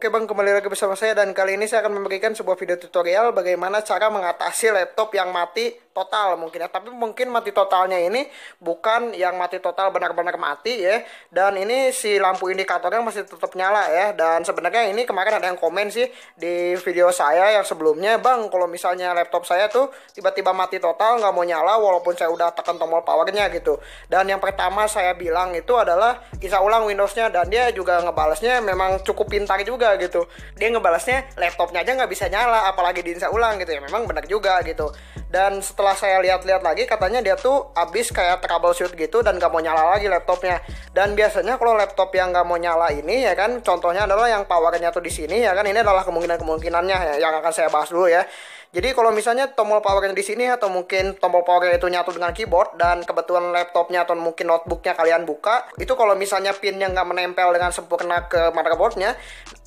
Oke Bang, kembali lagi bersama saya dan kali ini saya akan memberikan sebuah video tutorial bagaimana cara mengatasi laptop yang mati total mungkin ya. Tapi mungkin mati totalnya ini bukan yang mati total benar-benar mati ya. Dan ini si lampu indikatornya masih tetap nyala ya. Dan sebenarnya ini kemarin ada yang komen sih di video saya yang sebelumnya, Bang, kalau misalnya laptop saya tuh tiba-tiba mati total nggak mau nyala walaupun saya udah tekan tombol powernya gitu. Dan yang pertama saya bilang itu adalah bisa ulang Windowsnya dan dia juga ngebalasnya memang cukup pintar juga gitu dia ngebalasnya laptopnya aja nggak bisa nyala apalagi diinsa ulang gitu ya memang benar juga gitu dan setelah saya lihat-lihat lagi katanya dia tuh abis kayak troubleshoot gitu dan nggak mau nyala lagi laptopnya dan biasanya kalau laptop yang nggak mau nyala ini ya kan contohnya adalah yang powernya tuh di sini ya kan ini adalah kemungkinan kemungkinannya ya, yang akan saya bahas dulu ya jadi kalau misalnya tombol powernya di sini atau mungkin tombol power itu nyatu dengan keyboard dan kebetulan laptopnya atau mungkin notebooknya kalian buka, itu kalau misalnya pinnya nggak menempel dengan sempurna ke motherboardnya,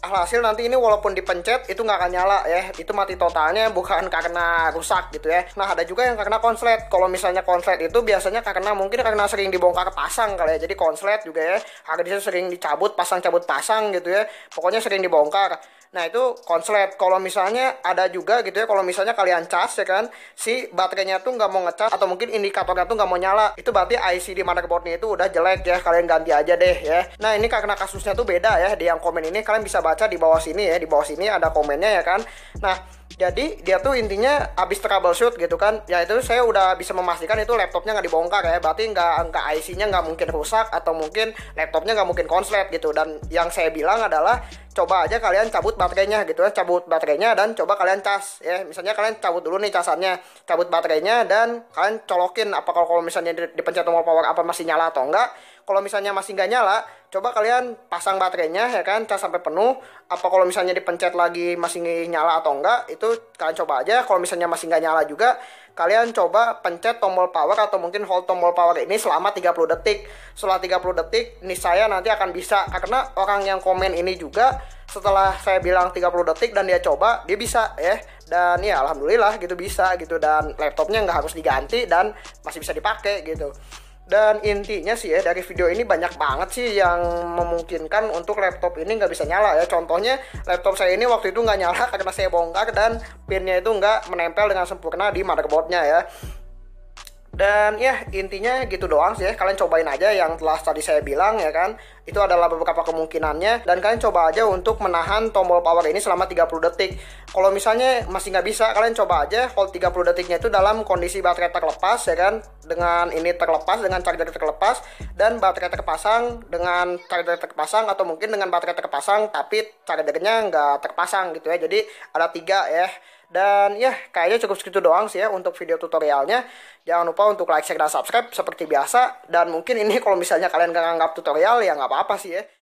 hasil nanti ini walaupun dipencet itu nggak akan nyala ya itu mati totalnya bukan karena rusak gitu ya nah ada juga yang karena konslet kalau misalnya konslet itu biasanya karena mungkin karena sering dibongkar pasang kali ya jadi konslet juga ya harusnya sering dicabut pasang cabut pasang gitu ya pokoknya sering dibongkar Nah itu konslet. Kalau misalnya ada juga gitu ya, kalau misalnya kalian charge ya kan, si baterainya tuh nggak mau ngecas atau mungkin indikatornya tuh nggak mau nyala, itu berarti IC di motherboardnya itu udah jelek ya. Kalian ganti aja deh ya. Nah ini karena kasusnya tuh beda ya. Di yang komen ini kalian bisa baca di bawah sini ya, di bawah sini ada komennya ya kan. Nah jadi dia tuh intinya abis troubleshoot gitu kan ya itu saya udah bisa memastikan itu laptopnya nggak dibongkar ya berarti nggak nggak IC-nya nggak mungkin rusak atau mungkin laptopnya nggak mungkin konslet gitu dan yang saya bilang adalah coba aja kalian cabut baterainya gitu ya cabut baterainya dan coba kalian cas ya misalnya kalian cabut dulu nih casannya cabut baterainya dan kalian colokin apa kalau misalnya dipencet tombol power apa masih nyala atau enggak kalau misalnya masih nggak nyala coba kalian pasang baterainya ya kan cas sampai penuh apa kalau misalnya dipencet lagi masih nyala atau enggak itu kalian coba aja kalau misalnya masih nggak nyala juga kalian coba pencet tombol power atau mungkin hold tombol power ini selama 30 detik setelah 30 detik ini saya nanti akan bisa karena orang yang komen ini juga setelah saya bilang 30 detik dan dia coba dia bisa ya dan ya alhamdulillah gitu bisa gitu dan laptopnya nggak harus diganti dan masih bisa dipakai gitu dan intinya sih ya dari video ini banyak banget sih yang memungkinkan untuk laptop ini nggak bisa nyala ya contohnya laptop saya ini waktu itu nggak nyala karena saya bongkar dan pinnya itu nggak menempel dengan sempurna di motherboardnya ya dan ya intinya gitu doang sih ya. kalian cobain aja yang telah tadi saya bilang ya kan itu adalah beberapa kemungkinannya dan kalian coba aja untuk menahan tombol power ini selama 30 detik kalau misalnya masih nggak bisa kalian coba aja hold 30 detiknya itu dalam kondisi baterai terlepas ya kan dengan ini terlepas dengan charger terlepas dan baterai terpasang dengan charger terpasang atau mungkin dengan baterai terpasang tapi chargernya nggak terpasang gitu ya jadi ada tiga ya dan ya, kayaknya cukup segitu doang sih ya untuk video tutorialnya. Jangan lupa untuk like, share, dan subscribe seperti biasa. Dan mungkin ini kalau misalnya kalian gak nganggap tutorial ya nggak apa-apa sih ya.